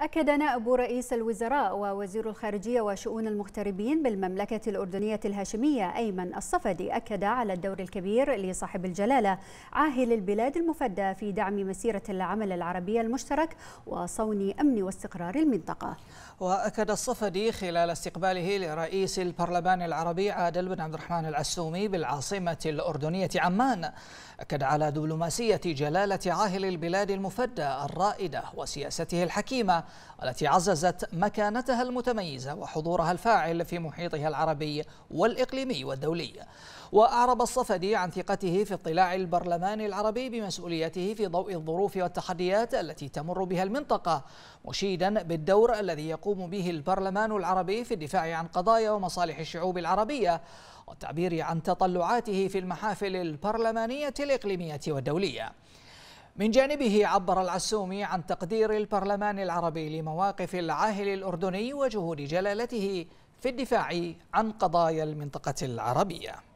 أكد نائب رئيس الوزراء ووزير الخارجية وشؤون المغتربين بالمملكة الأردنية الهاشمية أيمن الصفدي أكد على الدور الكبير لصاحب الجلالة عاهل البلاد المفدى في دعم مسيرة العمل العربية المشترك وصون أمن واستقرار المنطقة وأكد الصفدي خلال استقباله لرئيس البرلمان العربي عادل بن عبد الرحمن العسومي بالعاصمة الأردنية عمان أكد على دبلوماسية جلالة عاهل البلاد المفدى الرائدة وسياسته الحكيمة والتي عززت مكانتها المتميزة وحضورها الفاعل في محيطها العربي والإقليمي والدولي وأعرب الصفدي عن ثقته في اطلاع البرلمان العربي بمسؤوليته في ضوء الظروف والتحديات التي تمر بها المنطقة مشيدا بالدور الذي يقوم به البرلمان العربي في الدفاع عن قضايا ومصالح الشعوب العربية والتعبير عن تطلعاته في المحافل البرلمانية الإقليمية والدولية من جانبه عبر العسومي عن تقدير البرلمان العربي لمواقف العاهل الأردني وجهود جلالته في الدفاع عن قضايا المنطقة العربية